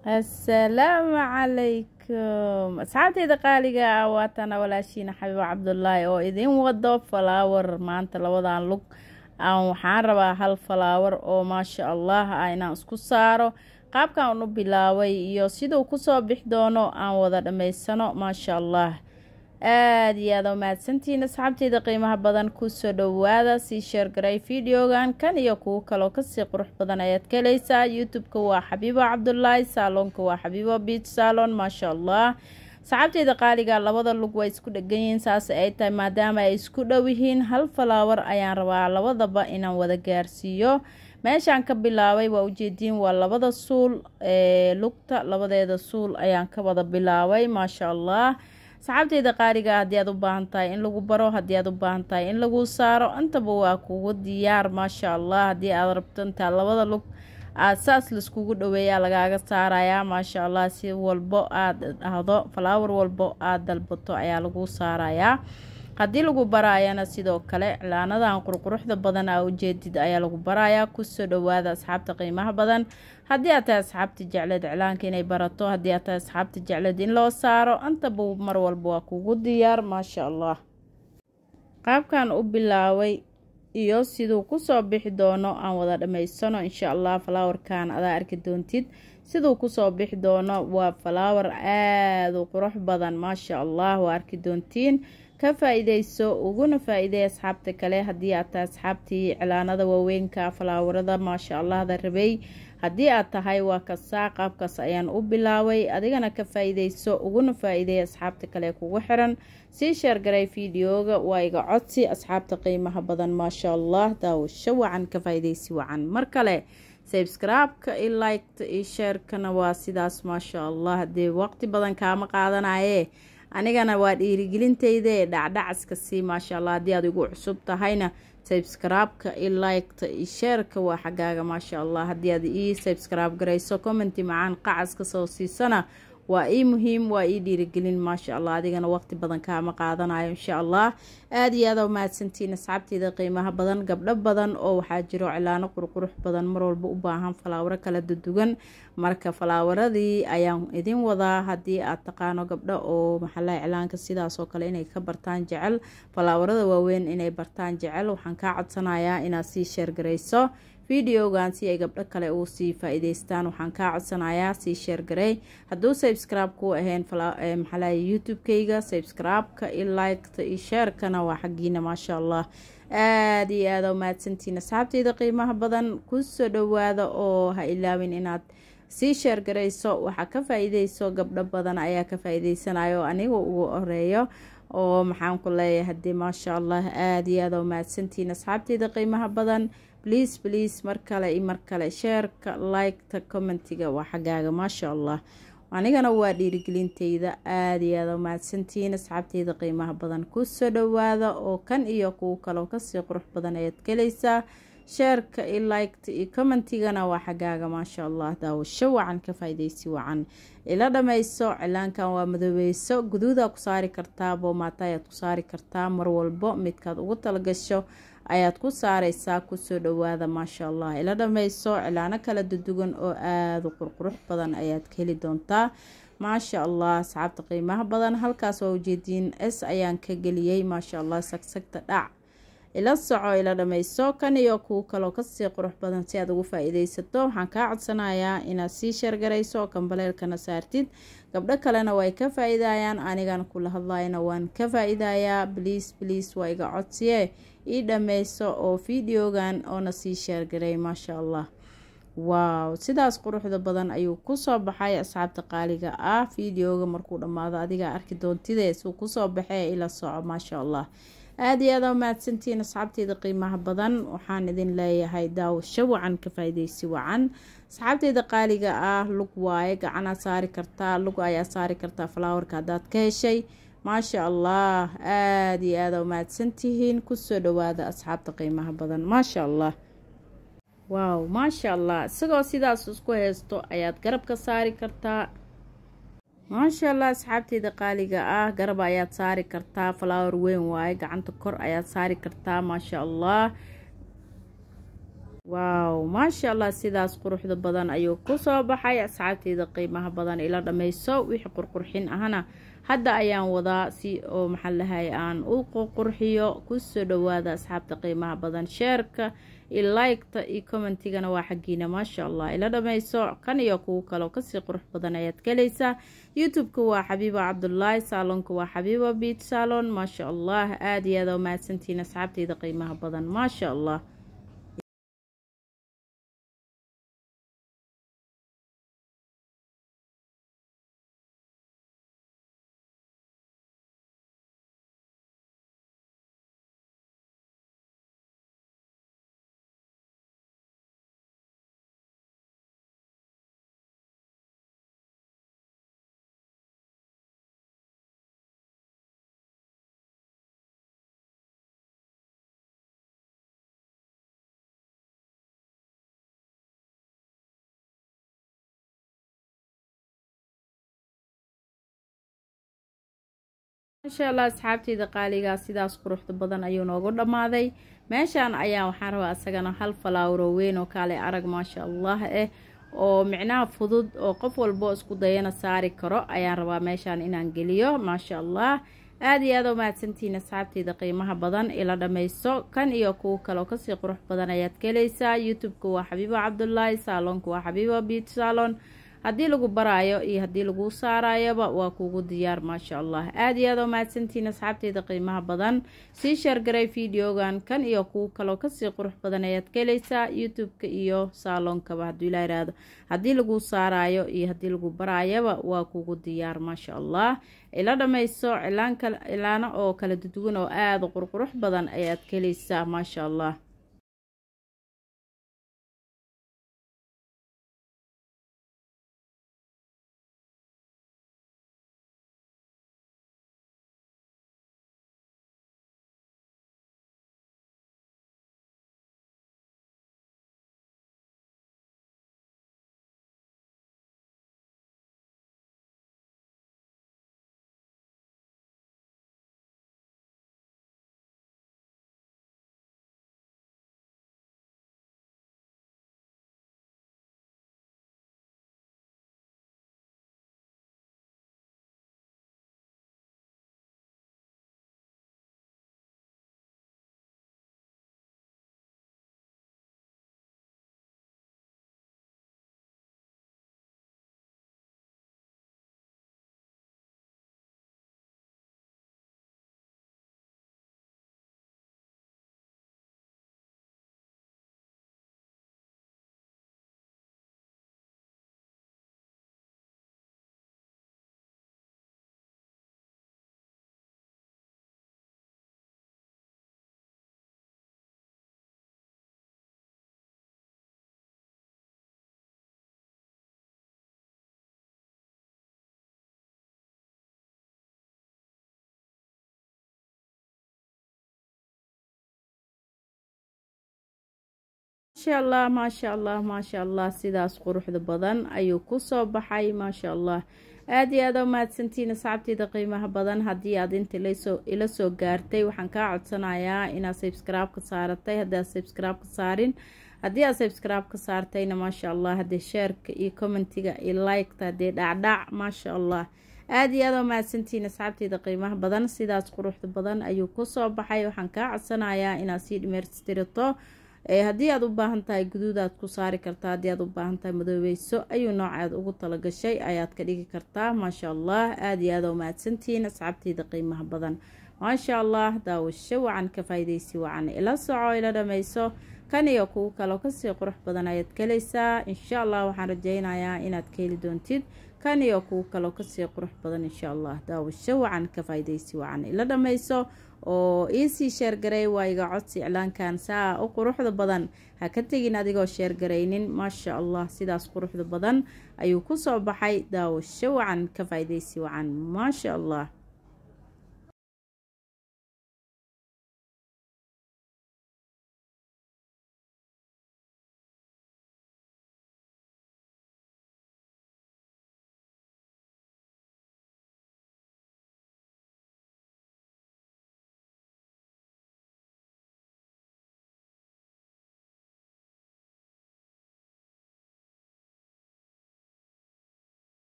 assalaamu calaykum asxaabteyda qaaliga ah waatana walaashiina xabiibo cabdulaahi oo idin wado falaawar maanta labadan lug aan waxaan rabaa hal falaawar oo maasha allah ah inaan isku saaro qaabkan u bilaabay iyo siduu ku soo bix doono aan wada dhammaysano maasha allah aada iyo aada umahadsantihiin asxaabteyda qiimaha badan kusoo dhowaada sii sheergaray videogan kan iyo kuwo kaloo kasii qurux badan ayaad ka helaysaa youtube-ka waa xabiibo cabdulaahi saaloonka waa xabiibo biij saalon maasha allah saxaabteyda qaaliga labada lug way isku dhegan yihiin saas ay tahay maadaama ay isku dhow yihiin hal falaawar ayaan rabaa labadaba inaan wada gaarsiiyo meeshaan ka bilaabay waa ujeediin waa labada suul lugta labadeeda suul ayaan ka wada bilaabay maasha allah saxaabteyda qaariga haddii aad u baahan tahay in lagu baro haddii aad u baahan tahay in lagu saaro intaba waa kugu diyaar maasha allah haddii aad rabto intaa labada lug aad saas laiskugu dhoweeyaa lagaaga saarayaa maasha allah si walbo aad dhahdo falaawar walbo aad dalbato ayaa lagu saarayaa haddii lagu baraayana sidoo kale cilaanadan qurquruxda badan aa ujeedid ayaa lagu barayaa kusoo dhowaada asxaabta qiimaha badan haddii aad tahay asxaabta jecleed iclaanka inay barato haddii aad tahay asxaabta jecleed in loo saaro antaba mar walba waa kugu diyaar maasha allah qaabkan u bilaabay iyo siduu kusoo bixi doono aan wada dhammaysano insha allah falaawarkan adaa arki doontid siduu kusoo bixi doono waa falaawar aada u qurux badan maasha allah waa arki doontiin ka faa uguna faa asxaabta kale haddii aad tahay asxaabtii cilaanada waaweynka falaawarada maasha allahda rabay haddii aad tahay waa kasaa qaabkaas ayaan u bilaabay adigana ka faa uguna faa asxaabta kale kugu xiran sii sheergaray fideoga waa iga codsi asxaabta qiimaha badan maasha allah daawasho wacan ka faa wacan mar kale sabskribeka iyo liketa iyo sheerkana waa sidaas maasha allah dee waqti badan kaama qaadanaye anigana waa dhiirigelintayda ee dhacdhacaska sii maasha allah haddii aad igu cusub tahayna sabskribeka i liketa i sheerka waa xagaaga maasha allah haddii aad ii sabskrib garayso commenti macaan qacaska soo siisana waa ii muhiim waa ii dhiirigelin maasha allah adigana waqti badan kaama qaadanayo insha allah aada iyo aada mahadsantiin asxaabteeda qiimaha badan gabdho badan oo waxaa jiro cilaano qurqurux badan mar walba u baahan falaawaro kala dudugan marka falaawaradii ayaan idin wadaa haddii aad taqaano gabdho oo maxalaha cilaanka sidaasoo kale inay ka bartaan jecel falaawarada waaweyn inay bartaan jecel waxaan kaa codsanayaa inaad sii sheergarayso videogan si ay gabdho kale uu sii faa waxaan kaa codsanayaa sii sheergarey hadduu sabscribe ku ahayn eh, maxaa youtubekayga kayga sabscribe likta iyo sheerkana waa xaggiina maasha allah aada iyo aada mahadsantiin asxaabteyda qiimaha badan kusoo dhawaada oo ha ilaawin inaad sii sheergarayso waxaa ka faaiidayso gabdho badan ayaa ka faa-iideysanaya oo aniga ugu horeeyo oo maxaan ku leeyahay haddii maasha allah aada iyo aada u mahadsantihiin asxaabteyda qiimaha badan bliis bliis mar kale iyo mar kale sheerka liketa commentiga waa xaggaaga maasha allah anigana waa dhiirigelinteyda aada iyo aada u mahadsantihiin asxaabteyda qiimaha badan ku soo dhowaada oo kan iyo kuwo kaloo kasii qurux badan ayaad kelaysaa sheerka i liketa iyo commentigana waa xagaaga maasha allah daawasho wacan ka faa'iidaysi wacan ila dhamayso cilaankan waa madoweyso guduudaa ku saari kartaa boomaata ayaad ku saari kartaa mar walbo midkaad ugu talagasho ayaad ku saaraysaa kusoo dhawaada maasha allah ila dhamayso cilaano kala dudugan oo aada u qurqurux badan ayaad ka heli doontaa maasha allah asxaabta qiimaha badan halkaas waa ujeediin s ayaan ka geliyey maasha allah sagsagta dhac ila soco ila dhamayso kan iyo kuwo kaloo kasii qurux badan si aad ugu faa waxaan kaa codsanayaa inaad sii sheergarayso kambaleelkana saartid gabdho kalena way ka faa anigan kula hadlayna waan ka faaiidayaa bliis bliis waa iga codsiye ii dhamayso oo videogan oona sii sheergaray maasha allah waaw sidaas quruxda badan ayuu kusoo baxay asxaabta qaaliga ah videoga markuu dhammaado adigaa arki doontide suu kusoo baxee ila soco maasha allah aada iyo aada umahadsantihiin asxaabteyda qiimaha badan waxaan idin leeyahay daawasho wacan ka faa'iideysi wacan asxaabteyda qaaliga ah lug waaye gacanaa saari kartaa lug ayaa saari kartaa falaawarka haddaad ka heshay maasha allah aada iyo aada umahadsantihiin kusoo dhowaada asxaabta qiimaha badan maasha allah waaw maasha allah isagoo sidaas isku heysto ayaad garab ka saari kartaa maasha allah asxaabteyda qaaliga ah garab ayaad saari kartaa flower weyn waaye gacanta kor ayaad saari kartaa maasha allah waaw maasha allah sidaas quruxda badan ayuu kusoo baxay asxaabteyda qiimaha badan ila dhammayso wixii qurqurxin ahna hadda ayaan wadaa si oo maxaa aan u qurqiyo kusoo dhawaada asxaabta qiimaha badan sheerka iyo iyo commentigana waa xaggiina maasha allah ila dhammayso kan iyo kuwo kaloo kasii qurux badan ayaad kalaysaa youtube-ka waa xabiibo cabdulaahi saaloonku waa xabiibo biit saalon maasha allah aada iyo aada oo mahadsantihiin asxaabteyda qiimaha badan maasha allah insha allah asxaabteyda qaaligaa sidaas quruxda badan ayuu noogu dhammaaday meeshaan ayaa waxaan rabaa isagana hal falaawro weyn oo kaale arag maasha allah eh oo micnaha fudud oo qof walbo isku dayana saari karo ayaan rabaa meeshaan inaan geliyo maasha allah aada iyo aad u mahadsantihiin asxaabteyda qiimaha badan ila dhammayso kan iyo kuwo kaleoo kasii qurux badan ayaad ka helaysaa youtube ku waa xabiibo cabdulaahi saalonka waa xabiibo beauty salon haddii lagu baraayo iyo haddii lagu saarayaba waa kugu diyaar maasha allah aad iyo aad oo mahadsantiin asxaabteyda qiimaha badan sii sheergaray videogan kan iyo kuu kaloo kasii qurux badan ayaad ka helaysaa youtube-ka iyo saaloonkaba hadduu ilaa ihahdo haddii lagu saaraayo iyo haddii lagu baraayaba waa kugu diyaar maasha allah ila dhammayso cilaanka cilaano oo kala duduwan oo aada qurqurux badan ayaad ka helaysaa maasha allah maasha allah maasha allah sidaas quruxda badan ayuu kusoo baxay maasha allah aada iyo aada u mahadsantiin asxaabteyda qiimaha badan haddii aad inta ila soo gaartay waxaan kaa codsanayaa inaad sabskraibeka saaratay haddii aad saarin haddii aad sabskraibeka saartayna maasha allah haddii sheerka iyo commentiga iyo liketa haddii dhacdhac maasha allah aada iyo aada u mahadsantiin asxaabteyda qiimaha badan sidaas quruxda badan ayuu kusoo baxay waxaan kaa codsanayaa inaad sii dhimeerstirato Eh, haddii aad u baahan tahay guduudaad ku saari kartaa haddii aad u baahan tahay madoobeyso ayuu noocaad ugu talagashay ayaad ka dhigi kartaa maasha allah aada iyo aada oo mahadsantihiin asxaabteyda qiimaha badan maasha allah daawasho wacan ka faaidaysi wacan ila soco ila dhammayso kan iyo kuwo kalo kasii qurux badan ayaad kalaysaa insha allah waxaan rajaynayaa inaad ka heli doontid kan iyo kuwo kaloo kasii qurux badan insha allah daawasho wacan ka faa'iidaysi wacan ila dhamayso oo iisii sheergaray waa iga codsi iclaankan saa u quruxda badan ha ka tegin adigoo sheergaraynin maasha allah sidaas quruxda badan ayuu ku soo baxay daawasho wacan ka faa wacan maasha allah